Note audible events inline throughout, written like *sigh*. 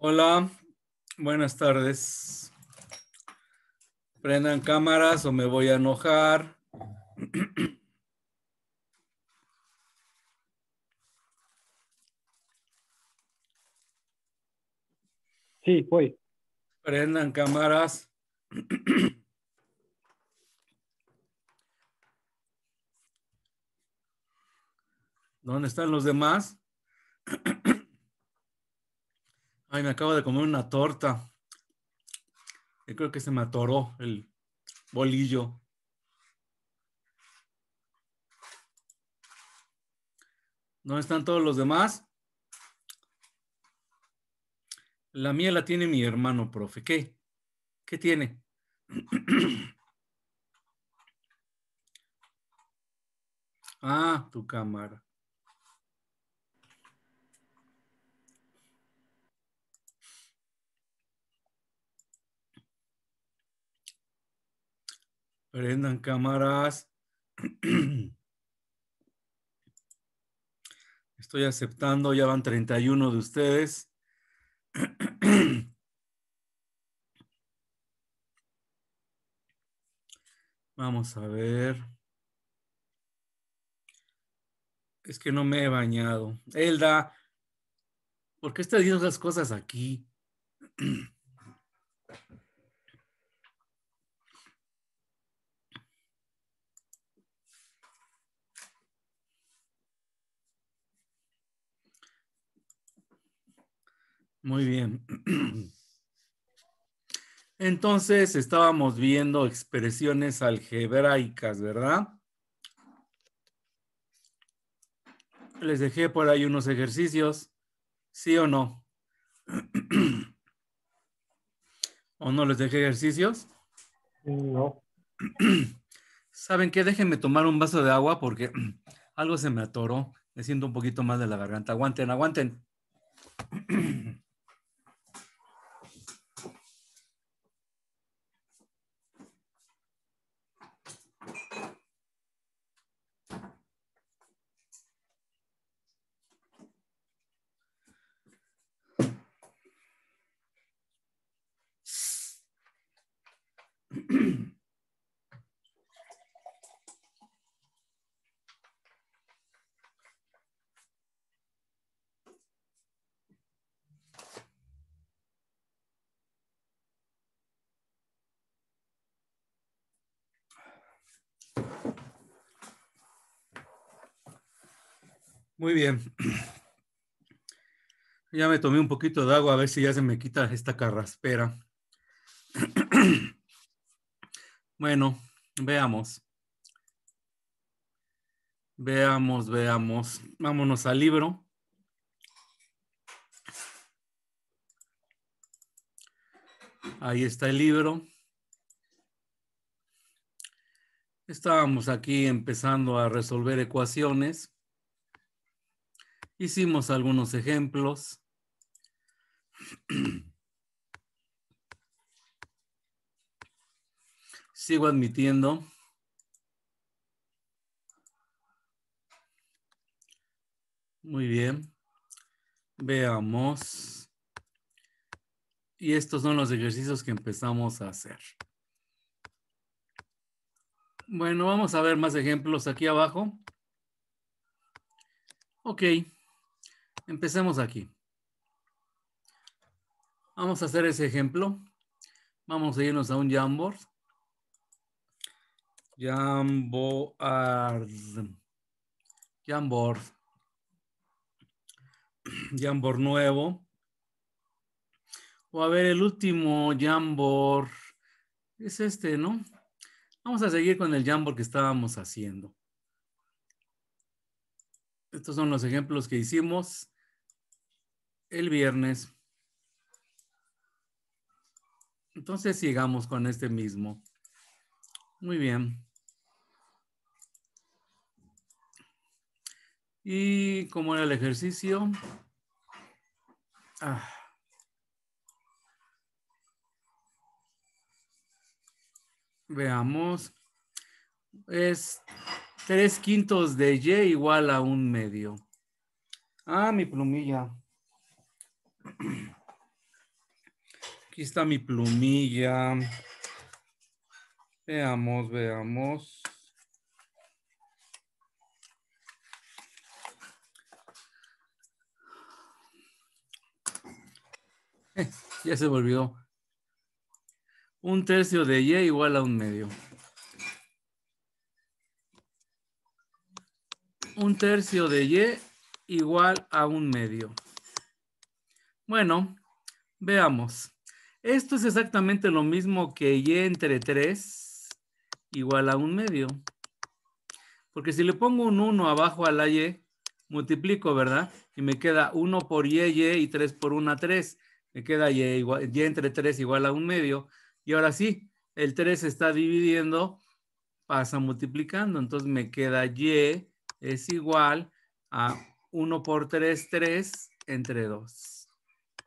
Hola, buenas tardes. Prendan cámaras o me voy a enojar. Sí, voy. Prendan cámaras. ¿Dónde están los demás? Ay, me acabo de comer una torta. Yo creo que se me atoró el bolillo. ¿Dónde están todos los demás? La mía la tiene mi hermano, profe. ¿Qué? ¿Qué tiene? *clears throat* ah, tu cámara. Prendan cámaras. *clears throat* Estoy aceptando, ya van 31 de ustedes. *clears throat* Vamos a ver. Es que no me he bañado. Elda, ¿por qué estás diciendo esas cosas aquí? *clears throat* Muy bien. Entonces estábamos viendo expresiones algebraicas, ¿verdad? Les dejé por ahí unos ejercicios, ¿sí o no? *clears throat* ¿O no les dejé ejercicios? No. *clears throat* ¿Saben qué? Déjenme tomar un vaso de agua porque *clears throat* algo se me atoró. Me siento un poquito más de la garganta. Aguanten, aguanten. Muy bien. Ya me tomé un poquito de agua a ver si ya se me quita esta carraspera. *clears throat* Bueno, veamos. Veamos, veamos. Vámonos al libro. Ahí está el libro. Estábamos aquí empezando a resolver ecuaciones. Hicimos algunos ejemplos. *clears throat* Sigo admitiendo Muy bien. Veamos. Y estos son los ejercicios que empezamos a hacer. Bueno, vamos a ver más ejemplos aquí abajo. Ok. Empecemos aquí. Vamos a hacer ese ejemplo. Vamos a irnos a un Jamboard. Jamboard. Jamboard. *clears throat* Jamboard nuevo. O a ver, el último Jamboard. Es este, ¿no? Vamos a seguir con el Jamboard que estábamos haciendo. Estos son los ejemplos que hicimos el viernes. Entonces sigamos con este mismo. Muy bien. ¿Y como era el ejercicio? Ah. Veamos. Es tres quintos de Y igual a un medio. Ah, mi plumilla. Aquí está mi plumilla. Veamos, veamos. Eh, ya se me olvidó. Un tercio de Y igual a un medio. Un tercio de Y igual a un medio. Bueno, veamos. Esto es exactamente lo mismo que y entre 3 igual a un medio. Porque si le pongo un 1 abajo a la y, multiplico, ¿verdad? Y me queda 1 por y, y, y 3 por 1, 3. Me queda y, igual, y entre 3 igual a un medio. Y ahora sí, el 3 está dividiendo, pasa multiplicando. Entonces me queda y es igual a 1 por 3, 3 entre 2.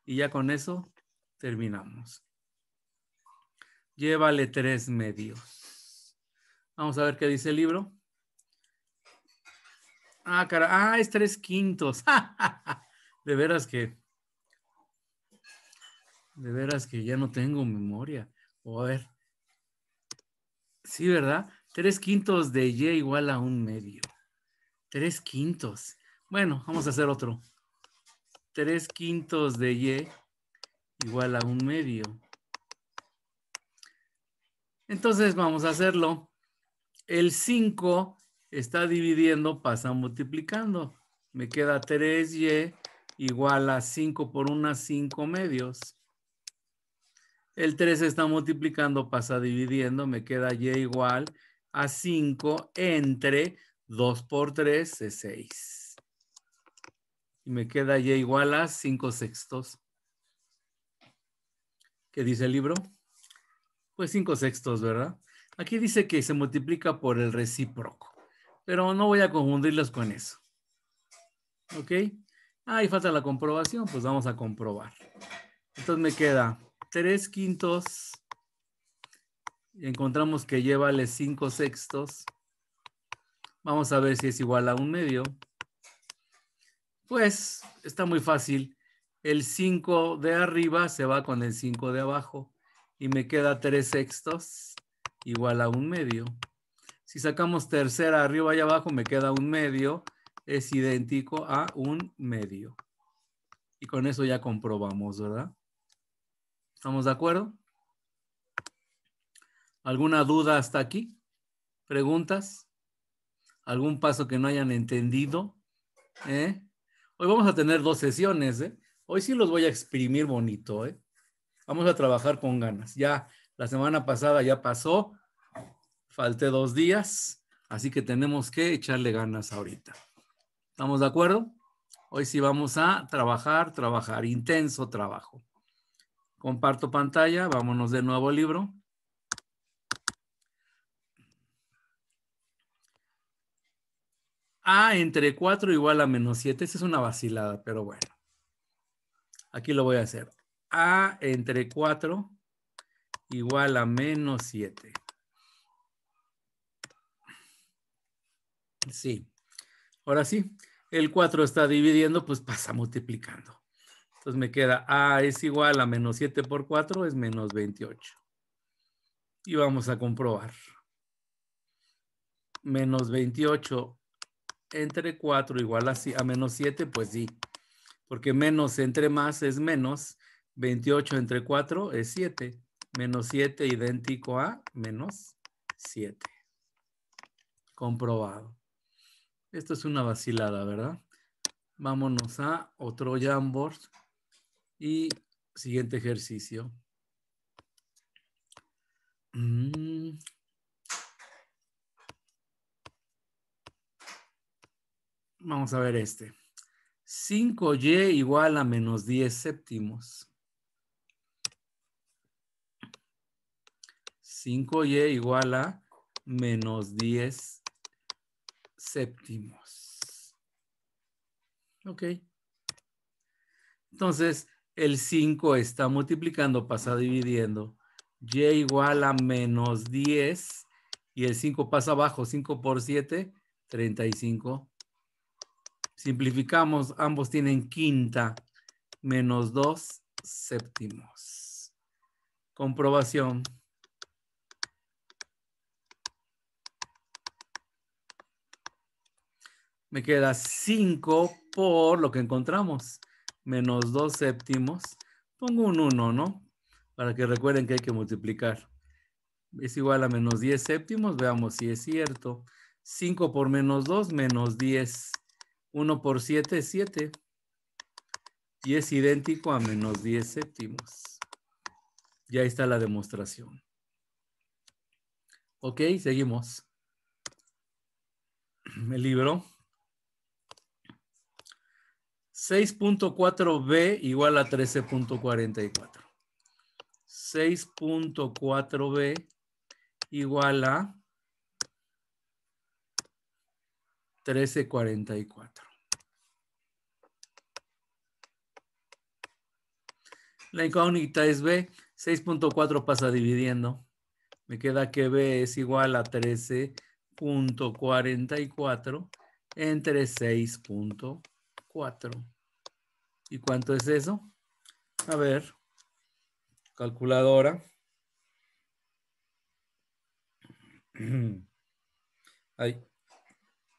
Y ya con eso terminamos. Llévale tres medios. Vamos a ver qué dice el libro. Ah, cara, ah, es tres quintos. *laughs* de veras que. De veras que ya no tengo memoria. O a ver. Sí, ¿verdad? Tres quintos de Y igual a un medio. Tres quintos. Bueno, vamos a hacer otro. 3 quintos de Y igual a un medio. Entonces vamos a hacerlo. El 5 está dividiendo, pasa multiplicando. Me queda 3Y igual a 5 por 1, 5 medios. El 3 está multiplicando, pasa dividiendo. Me queda Y igual a 5 entre 2 por 3 es 6. Y me queda y igual a 5 sextos. ¿Qué dice el libro? Pues 5 sextos, ¿verdad? Aquí dice que se multiplica por el recíproco, pero no voy a confundirlos con eso. ¿Ok? Ahí falta la comprobación, pues vamos a comprobar. Entonces me queda 3 quintos. Y encontramos que llévale 5 sextos. Vamos a ver si es igual a un medio. Pues está muy fácil. El 5 de arriba se va con el 5 de abajo y me queda 3 sextos igual a un medio. Si sacamos tercera arriba y abajo me queda un medio. Es idéntico a un medio. Y con eso ya comprobamos, ¿verdad? ¿Estamos de acuerdo? ¿Alguna duda hasta aquí? ¿Preguntas? ¿Algún paso que no hayan entendido? ¿Eh? Hoy vamos a tener dos sesiones, ¿eh? Hoy sí los voy a exprimir bonito, ¿eh? Vamos a trabajar con ganas. Ya la semana pasada ya pasó, falté dos días, así que tenemos que echarle ganas ahorita. ¿Estamos de acuerdo? Hoy sí vamos a trabajar, trabajar, intenso trabajo. Comparto pantalla, vámonos de nuevo al libro. A entre 4 igual a menos 7. Esa es una vacilada, pero bueno. Aquí lo voy a hacer. A entre 4 igual a menos 7. Sí. Ahora sí, el 4 está dividiendo, pues pasa multiplicando. Entonces me queda A es igual a menos 7 por 4 es menos 28. Y vamos a comprobar. Menos 28 entre 4 igual a, menos 7, pues sí. Porque menos entre más es menos. 28 entre 4 es 7. Menos 7 idéntico a menos 7. Comprobado. Esto es una vacilada, ¿verdad? Vámonos a otro Jamboard y siguiente ejercicio. mmm Vamos a ver este. 5y igual a menos 10 séptimos. 5y igual a menos 10 séptimos. Ok. Entonces, el 5 está multiplicando, pasa dividiendo. y igual a menos 10 y el 5 pasa abajo. 5 por 7, 35 Simplificamos, ambos tienen quinta menos dos séptimos. Comprobación. Me queda 5 por lo que encontramos. Menos 2 séptimos. Pongo un 1, ¿no? Para que recuerden que hay que multiplicar. Es igual a menos 10 séptimos. Veamos si es cierto. 5 por menos 2, menos 10. 1 por 7 es 7 y es idéntico a menos 10 séptimos. Y ahí está la demostración. Ok, seguimos. *clears throat* El libro. 6.4b igual a 13.44. 6.4b igual a cuatro. La incógnita es B. 6.4 pasa dividiendo. Me queda que B es igual a 13.44 entre 6.4. ¿Y cuánto es eso? A ver, calculadora. *clears throat* Ahí.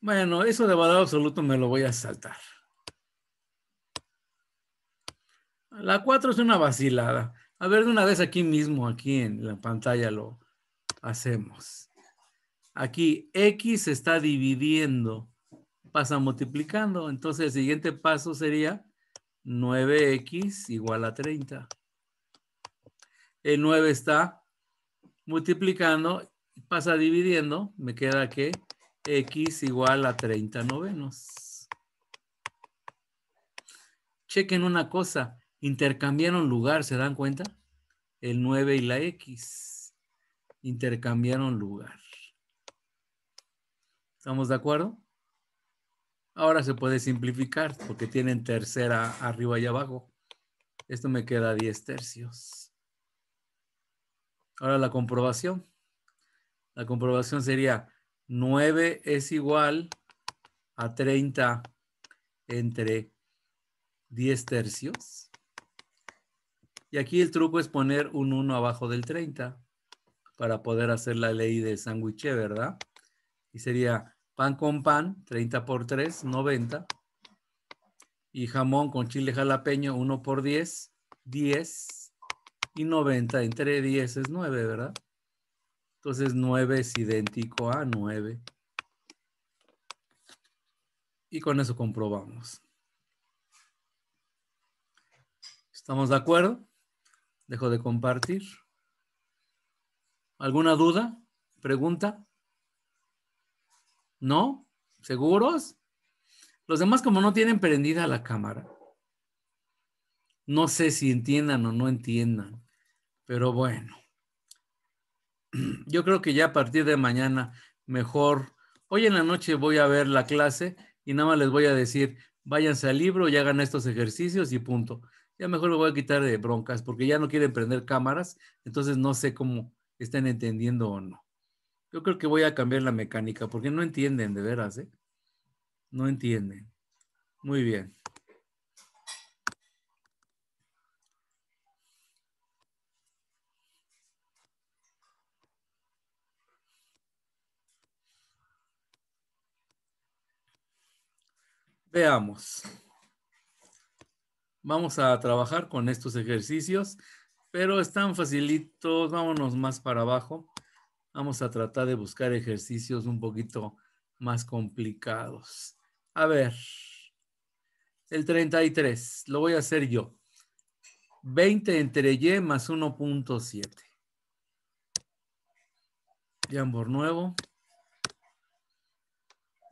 Bueno, eso de valor absoluto me lo voy a saltar. La 4 es una vacilada. A ver, de una vez aquí mismo, aquí en la pantalla lo hacemos. Aquí X está dividiendo, pasa multiplicando. Entonces el siguiente paso sería 9X igual a 30. El 9 está multiplicando, pasa dividiendo, me queda que X igual a 30 novenos. Chequen una cosa, intercambiaron lugar, ¿se dan cuenta? El 9 y la X intercambiaron lugar. ¿Estamos de acuerdo? Ahora se puede simplificar porque tienen tercera arriba y abajo. Esto me queda 10 tercios. Ahora la comprobación. La comprobación sería 9 es igual a 30 entre 10 tercios. Y aquí el truco es poner un 1 abajo del 30 para poder hacer la ley del sándwich, ¿verdad? Y sería pan con pan, 30 por 3, 90. Y jamón con chile jalapeño, 1 por 10, 10. Y 90 entre 10 es 9, ¿verdad? Entonces 9 es idéntico a 9. Y con eso comprobamos. ¿Estamos de acuerdo? Dejo de compartir. ¿Alguna duda? ¿Pregunta? ¿No? ¿Seguros? Los demás como no tienen prendida la cámara. No sé si entiendan o no entiendan, pero bueno. *clears throat* yo creo que ya a partir de mañana, mejor, hoy en la noche voy a ver la clase y nada más les voy a decir, váyanse al libro y hagan estos ejercicios y punto. Ya mejor me voy a quitar de broncas porque ya no quieren prender cámaras, entonces no sé cómo están entendiendo o no. Yo creo que voy a cambiar la mecánica porque no entienden de veras, ¿eh? No entienden. Muy bien. Veamos. Vamos a trabajar con estos ejercicios, pero están facilitos. Vámonos más para abajo. Vamos a tratar de buscar ejercicios un poquito más complicados. A ver, el 33, lo voy a hacer yo. 20 entre Y más 1.7. por nuevo.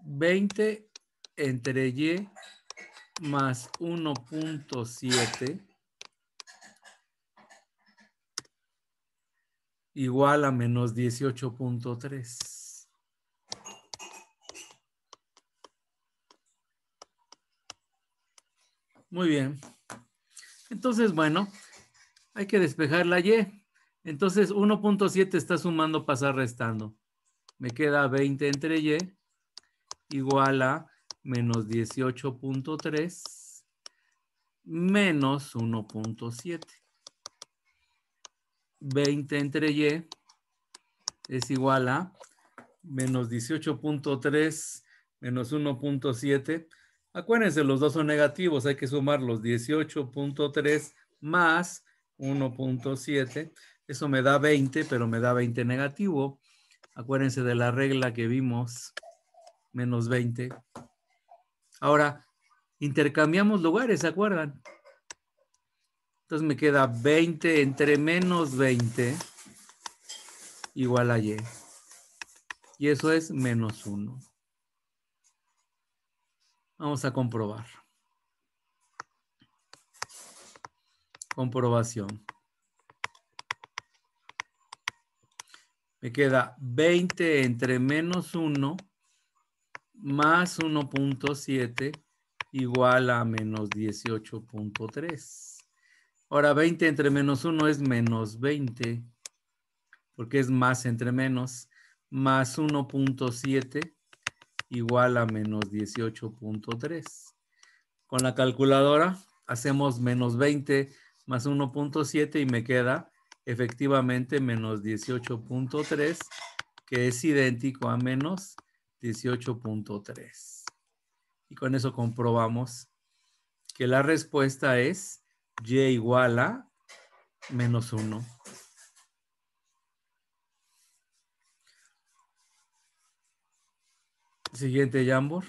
20 entre y más 1.7 igual a menos 18.3. Muy bien. Entonces, bueno, hay que despejar la Y. Entonces, 1.7 está sumando, pasar restando. Me queda 20 entre Y igual a menos 18.3 menos 1.7. 20 entre y es igual a menos 18.3 menos 1.7. Acuérdense, los dos son negativos, hay que sumar los 18.3 más 1.7. Eso me da 20, pero me da 20 negativo. Acuérdense de la regla que vimos, menos 20 Ahora, intercambiamos lugares, ¿se acuerdan? Entonces me queda 20 entre menos 20 igual a y. Y eso es menos 1. Vamos a comprobar. Comprobación. Me queda 20 entre menos 1 más 1.7 igual a menos 18.3. Ahora, 20 entre menos 1 es menos 20, porque es más entre menos, más 1.7 igual a menos 18.3. Con la calculadora hacemos menos 20 más 1.7 y me queda efectivamente menos 18.3, que es idéntico a menos 18.3. Y con eso comprobamos que la respuesta es y igual a menos 1. Siguiente, Jambor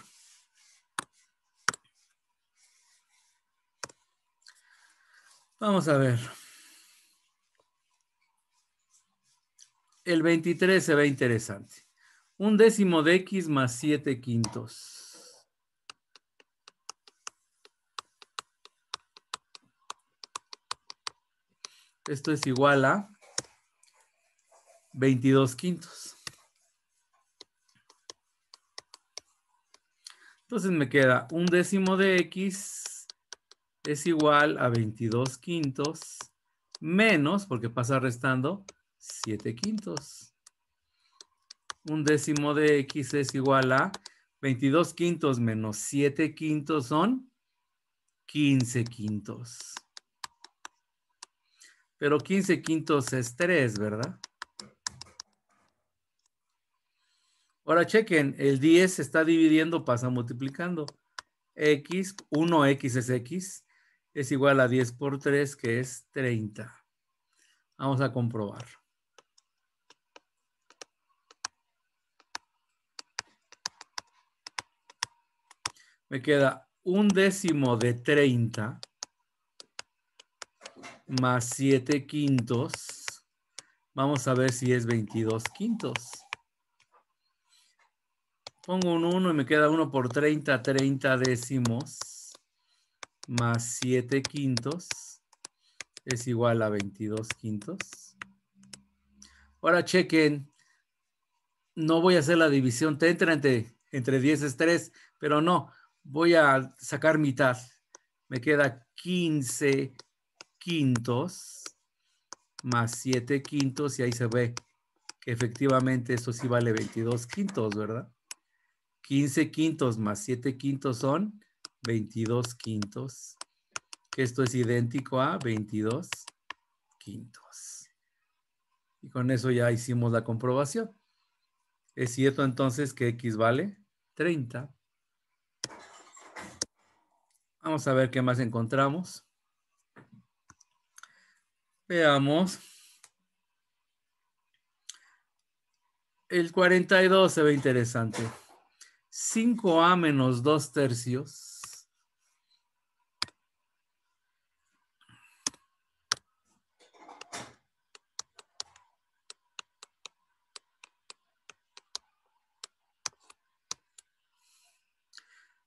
Vamos a ver. El 23 se ve interesante. Un décimo de X más 7 quintos. Esto es igual a 22 quintos. Entonces me queda un décimo de X es igual a 22 quintos menos, porque pasa restando, 7 quintos un décimo de x es igual a 22 quintos menos 7 quintos son 15 quintos. Pero 15 quintos es 3, ¿verdad? Ahora chequen, el 10 se está dividiendo, pasa multiplicando. X, 1X es X, es igual a 10 por 3, que es 30. Vamos a comprobarlo. Me queda un décimo de 30 más 7 quintos. Vamos a ver si es 22 quintos. Pongo un 1 y me queda 1 por 30, 30 décimos más 7 quintos es igual a 22 quintos. Ahora chequen, no voy a hacer la división, te entre 10 es 3, pero no, voy a sacar mitad. Me queda 15 quintos más 7 quintos y ahí se ve que efectivamente esto sí vale 22 quintos, ¿verdad? 15 quintos más 7 quintos son 22 quintos. Esto es idéntico a 22 quintos. Y con eso ya hicimos la comprobación. Es cierto entonces que X vale 30. Vamos a ver qué más encontramos. Veamos. El 42 se ve interesante. 5A menos 2 tercios.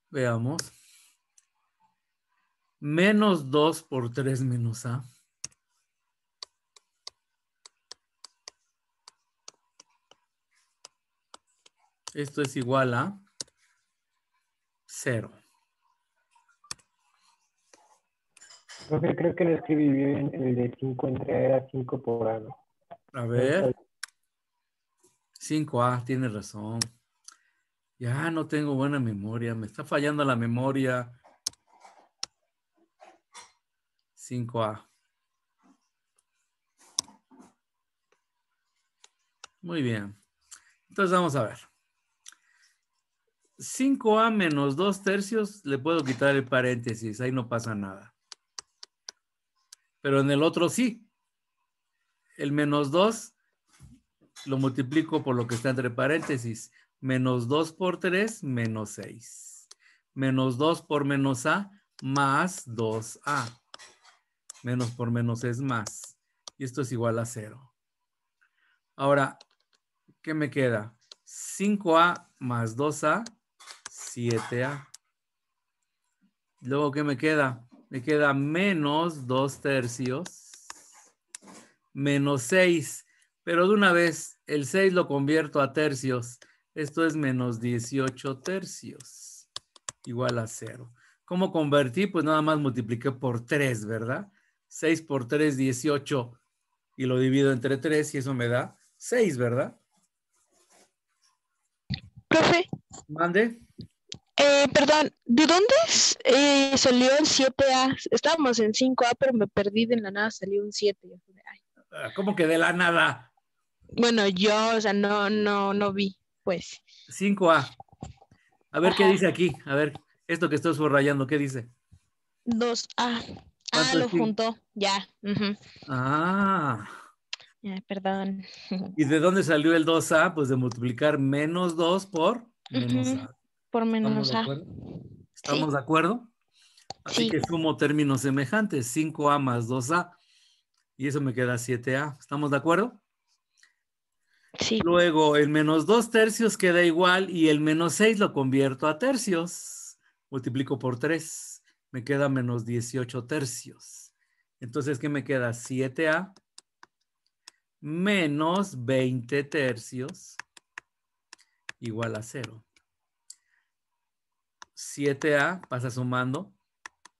Veamos menos 2 por 3 menos A. Esto es igual a 0. creo que lo escribí bien, el de 5 entre era 5 por A. A ver. 5A, tiene razón. Ya no tengo buena memoria, me está fallando la memoria. 5A. Muy bien. Entonces vamos a ver. 5A menos 2 tercios, le puedo quitar el paréntesis, ahí no pasa nada. Pero en el otro sí. El menos 2 lo multiplico por lo que está entre paréntesis. Menos 2 por 3, menos 6. Menos 2 por menos A, más 2A menos por menos es más. Y esto es igual a 0. Ahora, ¿qué me queda? 5A más 2A, 7A. Luego, ¿qué me queda? Me queda menos 2 tercios, menos 6. Pero de una vez, el 6 lo convierto a tercios. Esto es menos 18 tercios, igual a 0. ¿Cómo convertí? Pues nada más multipliqué por 3, ¿verdad? 6 por 3, 18, y lo divido entre 3 y eso me da 6, ¿verdad? Profe. Mande. Eh, perdón, ¿de dónde eh, salió el 7A? Estábamos en 5A, pero me perdí de la nada, salió un 7. Ay. Ah, ¿Cómo que de la nada? Bueno, yo, o sea, no, no, no vi, pues. 5A. A ver qué dice aquí, a ver, esto que estoy subrayando, ¿qué dice? 2A. Ah, lo juntó, ya. Ah. perdón. *laughs* ¿Y de dónde salió el 2A? Pues de multiplicar menos 2 por menos A. Por menos ¿Estamos A. ¿Estamos de acuerdo? Así que sumo términos semejantes, 5A más 2A. Y eso me queda 7A. ¿Estamos de acuerdo? Sí. Luego el menos 2 tercios queda igual y el menos 6 lo convierto a tercios. Multiplico por 3 me queda menos 18 tercios. Entonces, ¿qué me queda? 7A menos 20 tercios igual a 0. 7A pasa sumando,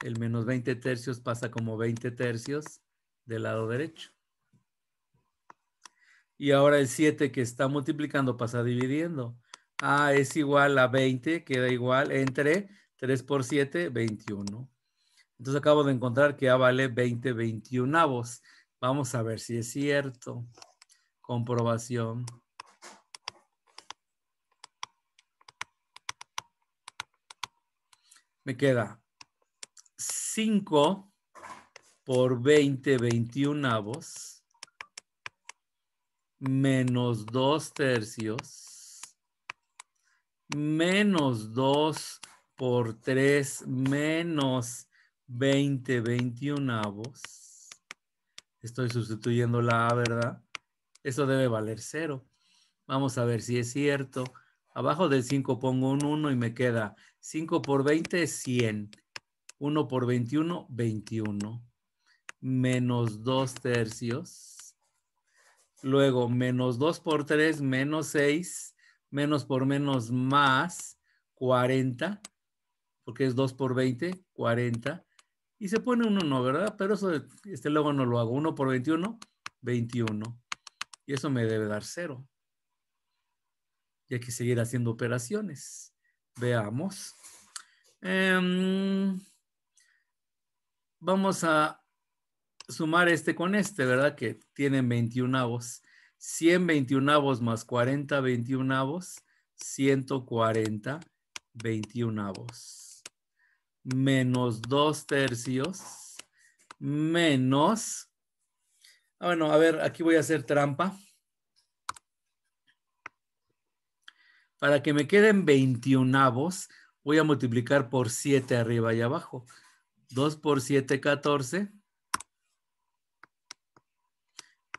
el menos 20 tercios pasa como 20 tercios del lado derecho. Y ahora el 7 que está multiplicando pasa dividiendo. A es igual a 20, queda igual entre 3 por 7, 21. Entonces acabo de encontrar que A vale 20 21 avos. Vamos a ver si es cierto. Comprobación. Me queda 5 por 20 21 avos menos 2 tercios menos 2 por 3 menos 20 21avos. Estoy sustituyendo la A, ¿verdad? Eso debe valer 0. Vamos a ver si es cierto. Abajo del 5 pongo un 1 y me queda 5 por 20, 100. 1 por 21, 21. Menos 2 tercios. Luego, menos 2 por 3, menos 6. Menos por menos, más 40 porque es 2 por 20, 40, y se pone un 1, ¿verdad? Pero eso, este luego no lo hago. 1 por 21, 21. Y eso me debe dar 0. Y hay que seguir haciendo operaciones. Veamos. Em, vamos a sumar este con este, ¿verdad? Que tienen 21 avos. 121 avos más 40 21 avos, 140 21 avos menos 2 tercios menos... Ah, bueno, a ver, aquí voy a hacer trampa. Para que me queden 21 avos, voy a multiplicar por 7 arriba y abajo. 2 por 7, 14.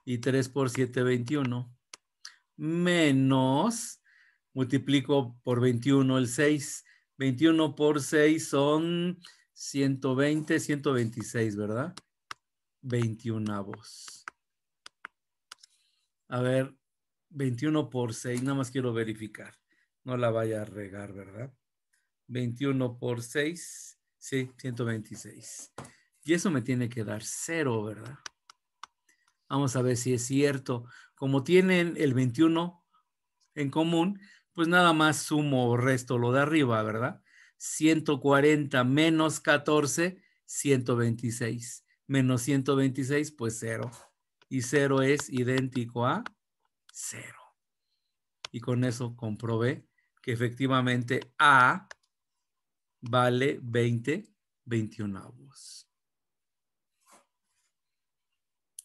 Y 3 por 7, 21. Menos, multiplico por 21 el 6 21 por 6 son 120, 126, ¿verdad? 21 avos. A ver, 21 por 6, nada más quiero verificar. No la vaya a regar, ¿verdad? 21 por 6, sí, 126. Y eso me tiene que dar cero, ¿verdad? Vamos a ver si es cierto. Como tienen el 21 en común, pues nada más sumo o resto lo de arriba, ¿verdad? 140 menos 14, 126. Menos 126, pues 0. Y 0 es idéntico a 0. Y con eso comprobé que efectivamente A vale 20, 21 avos.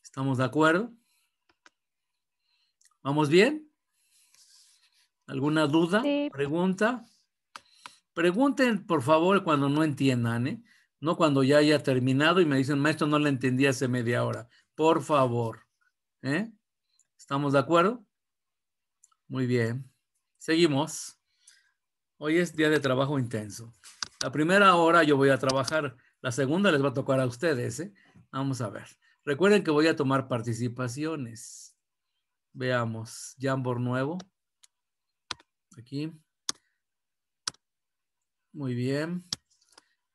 ¿Estamos de acuerdo? ¿Vamos bien? ¿Alguna duda? ¿Pregunta? Pregunten, por favor, cuando no entiendan, ¿eh? No cuando ya haya terminado y me dicen, maestro, no la entendí hace media hora. Por favor. ¿Eh? ¿Estamos de acuerdo? Muy bien. Seguimos. Hoy es día de trabajo intenso. La primera hora yo voy a trabajar, la segunda les va a tocar a ustedes. ¿eh? Vamos a ver. Recuerden que voy a tomar participaciones. Veamos, Jambor nuevo aquí. Muy bien.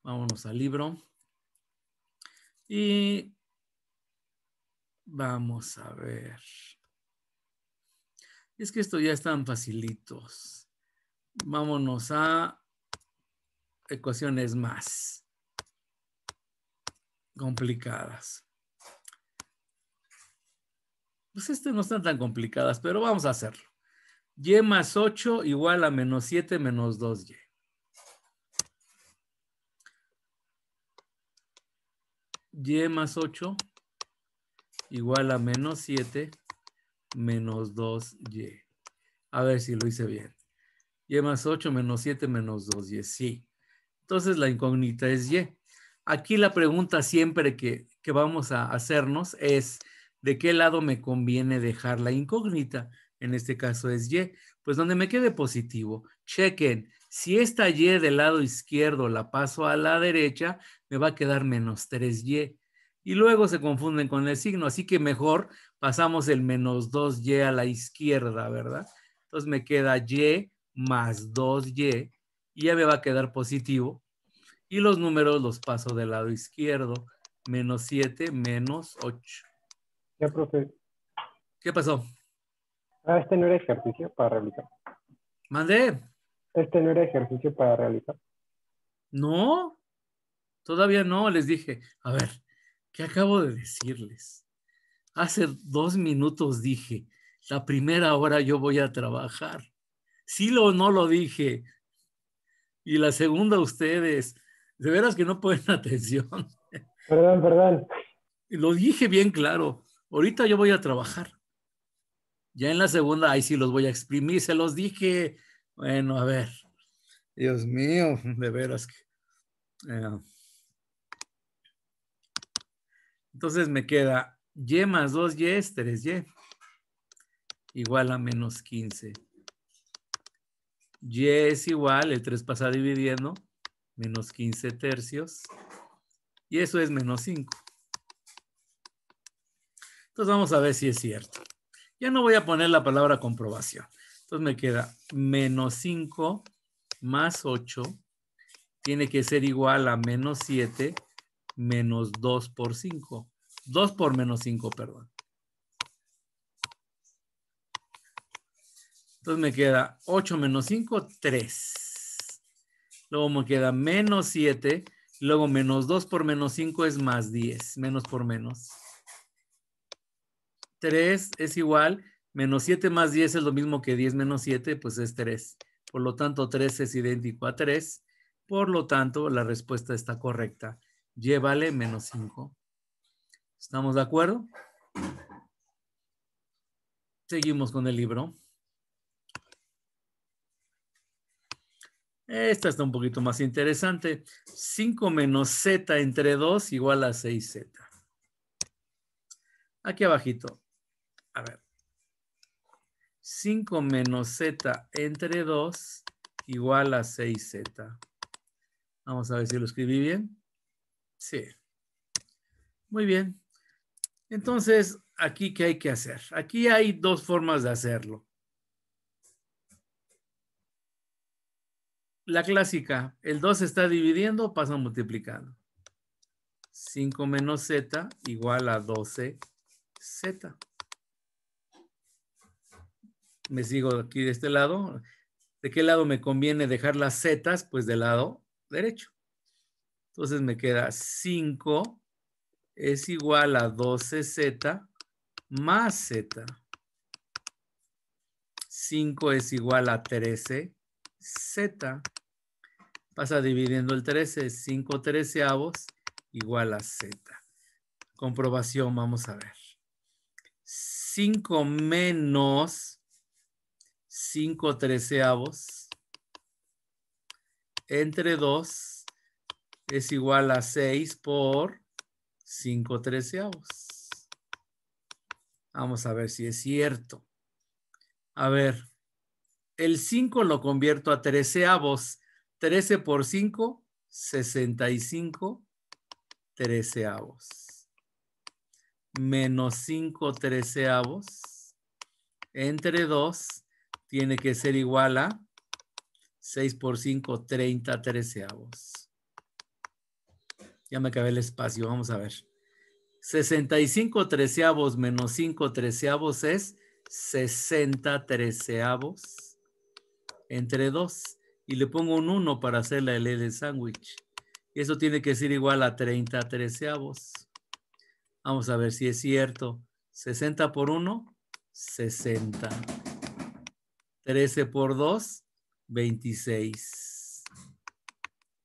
Vámonos al libro. Y vamos a ver. Es que esto ya están facilitos. Vámonos a ecuaciones más complicadas. Pues estas no están tan complicadas, pero vamos a hacerlo. Y más 8 igual a menos 7 menos 2y. Y más 8 igual a menos 7 menos 2y. A ver si lo hice bien. Y más 8 menos 7 menos 2y. Sí. Entonces la incógnita es y. Aquí la pregunta siempre que, vamos a hacernos es de qué lado me conviene dejar la incógnita, en este caso es Y, pues donde me quede positivo, chequen, si esta Y del lado izquierdo la paso a la derecha, me va a quedar menos 3Y. Y luego se confunden con el signo, así que mejor pasamos el menos 2Y a la izquierda, ¿verdad? Entonces me queda Y más 2Y y ya me va a quedar positivo. Y los números los paso del lado izquierdo, menos 7, menos 8. Ya, profe. ¿Qué pasó? Ah, este no era ejercicio para realizar. Mandé. Este no era ejercicio para realizar. No, todavía no, les dije. A ver, ¿qué acabo de decirles? Hace dos minutos dije, la primera hora yo voy a trabajar. Sí lo no lo dije. Y la segunda ustedes, de veras que no ponen *laughs* atención. Perdón, perdón. Lo dije bien claro. Ahorita yo voy a trabajar. Ya en la segunda, ahí sí los voy a exprimir, se los dije. Bueno, a ver. Dios mío, *laughs* de veras que. Eh. Entonces me queda y más 2y es 3y. Igual a menos 15. Y es igual, el 3 pasa dividiendo, menos 15 tercios. Y eso es menos 5. Entonces vamos a ver si es cierto. Ya no voy a poner la palabra comprobación. Entonces me queda menos 5 más 8 tiene que ser igual a menos 7 menos 2 por 5. 2 por menos 5, perdón. Entonces me queda 8 menos 5, 3. Luego me queda menos 7. Luego menos 2 por menos 5 es más 10. Menos por menos. 3 es igual, menos 7 más 10 es lo mismo que 10 menos 7, pues es 3. Por lo tanto, 3 es idéntico a 3. Por lo tanto, la respuesta está correcta. Y vale menos 5. ¿Estamos de acuerdo? Seguimos con el libro. Esta está un poquito más interesante. 5 menos z entre 2 igual a 6z. Aquí abajito a ver, 5 menos z entre 2 igual a 6z. Vamos a ver si lo escribí bien. Sí. Muy bien. Entonces, aquí qué hay que hacer. Aquí hay dos formas de hacerlo. La clásica, el 2 está dividiendo, pasa multiplicando. 5 menos z igual a 12z me sigo aquí de este lado. ¿De qué lado me conviene dejar las zetas? Pues del lado derecho. Entonces me queda 5 es igual a 12z más z. 5 es igual a 13z. Pasa dividiendo el 13, 5 treceavos igual a z. Comprobación, vamos a ver. 5 menos 5 treceavos entre 2 es igual a 6 por 5 treceavos. Vamos a ver si es cierto. A ver, el 5 lo convierto a treceavos. 13 por 5, 65 treceavos. Menos 5 treceavos entre 2 tiene que ser igual a 6 por 5, 30 treceavos. Ya me acabé el espacio, vamos a ver. 65 treceavos menos 5 treceavos es 60 treceavos entre 2. Y le pongo un 1 para hacer la L sándwich. Eso tiene que ser igual a 30 treceavos. Vamos a ver si es cierto. 60 por 1, 60. 13 por 2, 26.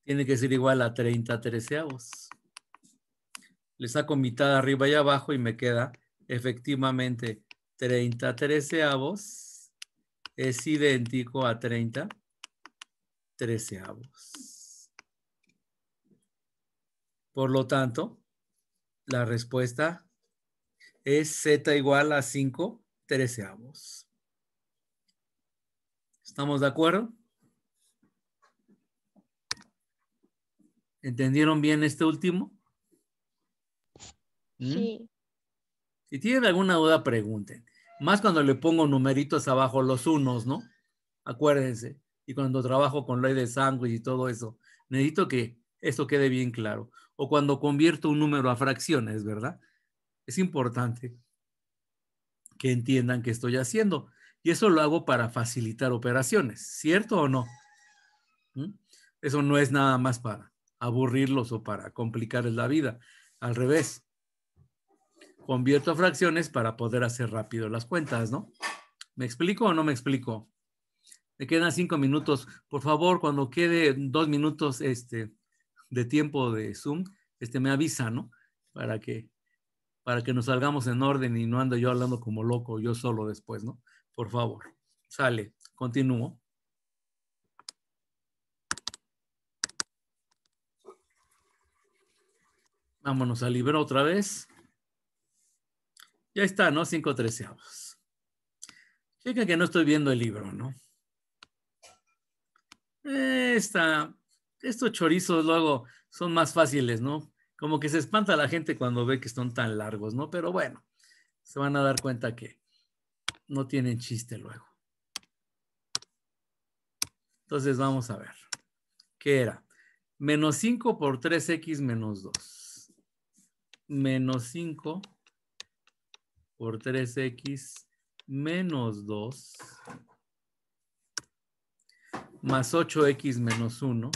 Tiene que ser igual a 30 treceavos. Le saco mitad arriba y abajo y me queda efectivamente 30 treceavos es idéntico a 30 treceavos. Por lo tanto, la respuesta es Z igual a 5 treceavos. ¿Estamos de acuerdo? ¿Entendieron bien este último? ¿Mm? Sí. Si tienen alguna duda, pregunten. Más cuando le pongo numeritos abajo los unos, ¿no? Acuérdense. Y cuando trabajo con ley de sangre y todo eso, necesito que esto quede bien claro. O cuando convierto un número a fracciones, ¿verdad? Es importante que entiendan qué estoy haciendo. Y eso lo hago para facilitar operaciones, ¿cierto o no? ¿Mm? Eso no es nada más para aburrirlos o para complicarles la vida. Al revés, convierto a fracciones para poder hacer rápido las cuentas, ¿no? ¿Me explico o no me explico? Me quedan cinco minutos. Por favor, cuando quede dos minutos este, de tiempo de Zoom, este, me avisa, ¿no? Para que, para que nos salgamos en orden y no ando yo hablando como loco yo solo después, ¿no? Por favor, sale, continúo. Vámonos al libro otra vez. Ya está, ¿no? Cinco treceavos. Checa que no estoy viendo el libro, ¿no? Está. estos chorizos luego son más fáciles, ¿no? Como que se espanta la gente cuando ve que son tan largos, ¿no? Pero bueno, se van a dar cuenta que no tienen chiste luego. Entonces vamos a ver. ¿Qué era? Menos 5 por 3x menos 2. Menos 5 por 3x menos 2 más 8x menos 1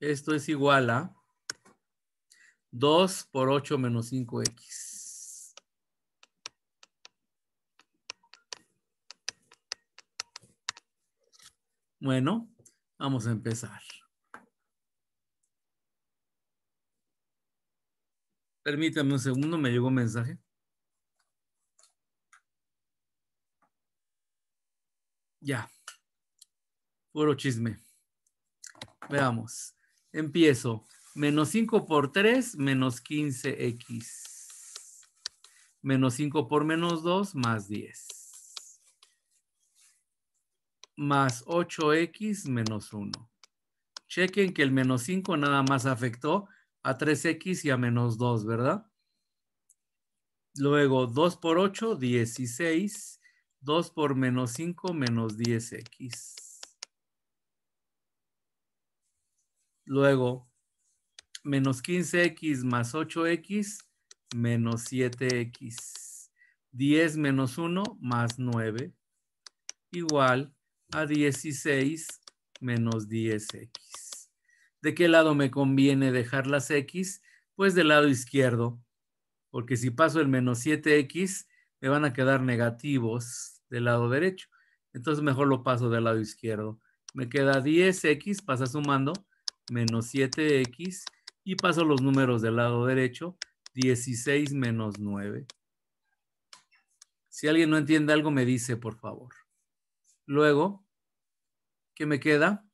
esto es igual a 2 por 8 menos 5x. Bueno, vamos a empezar. Permítame un segundo, me llegó un mensaje. Ya. Puro chisme. Veamos. Empiezo. Menos 5 por 3, menos 15x. Menos 5 por menos 2, más 10. Más 8x, menos 1. Chequen que el menos 5 nada más afectó a 3x y a menos 2, ¿verdad? Luego 2 por 8, 16. 2 por menos 5, menos 10x. Luego menos 15x más 8x menos 7x. 10 menos 1 más 9 igual a 16 menos 10x. ¿De qué lado me conviene dejar las x? Pues del lado izquierdo, porque si paso el menos 7x, me van a quedar negativos del lado derecho. Entonces mejor lo paso del lado izquierdo. Me queda 10x, pasa sumando, menos 7x y paso los números del lado derecho, 16 menos 9. Si alguien no entiende algo, me dice, por favor. Luego, ¿qué me queda?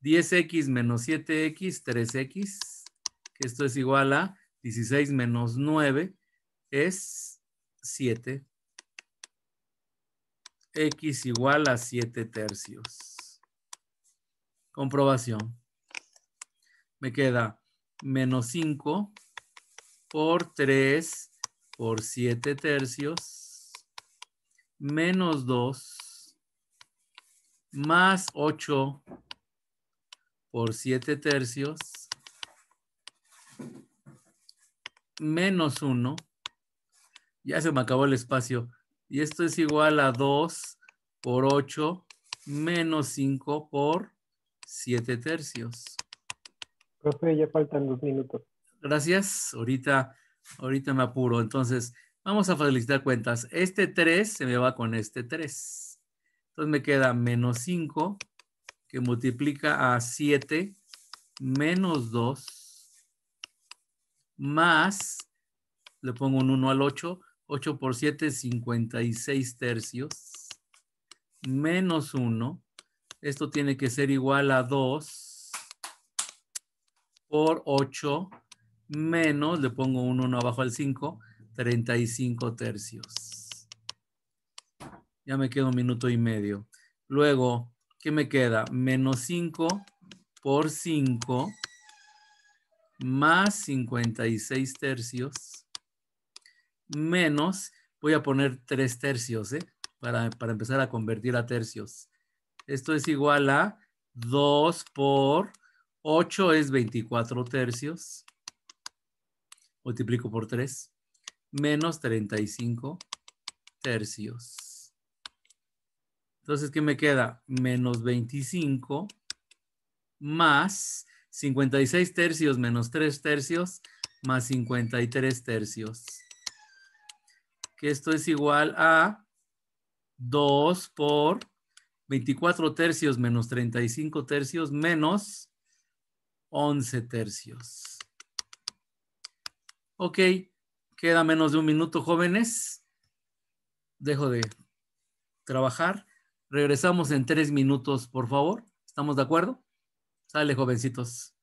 10x menos 7x, 3x, que esto es igual a 16 menos 9, es 7. x igual a 7 tercios. Comprobación. Me queda menos 5 por 3 por 7 tercios menos 2 más 8 por 7 tercios menos 1. Ya se me acabó el espacio. Y esto es igual a 2 por 8 menos 5 por 7 tercios ya faltan dos minutos. Gracias. Ahorita, ahorita me apuro. Entonces, vamos a facilitar cuentas. Este 3 se me va con este 3. Entonces me queda menos 5 que multiplica a 7 menos 2 más, le pongo un 1 al 8, 8 por 7 es 56 tercios, menos 1, esto tiene que ser igual a 2 por 8 menos, le pongo un 1 abajo al 5, 35 tercios. Ya me quedo un minuto y medio. Luego, ¿qué me queda? Menos 5 por 5 más 56 tercios menos, voy a poner 3 tercios, ¿eh? para empezar a convertir a tercios. Esto es igual a 2 por 8 es 24 tercios. Multiplico por 3. Menos 35 tercios. Entonces, ¿qué me queda? Menos 25 más 56 tercios menos 3 tercios más 53 tercios. Que esto es igual a 2 por 24 tercios menos 35 tercios menos 11 tercios. Ok, queda menos de un minuto, jóvenes. Dejo de trabajar. Regresamos en tres minutos, por favor. ¿Estamos de acuerdo? Sale, jovencitos.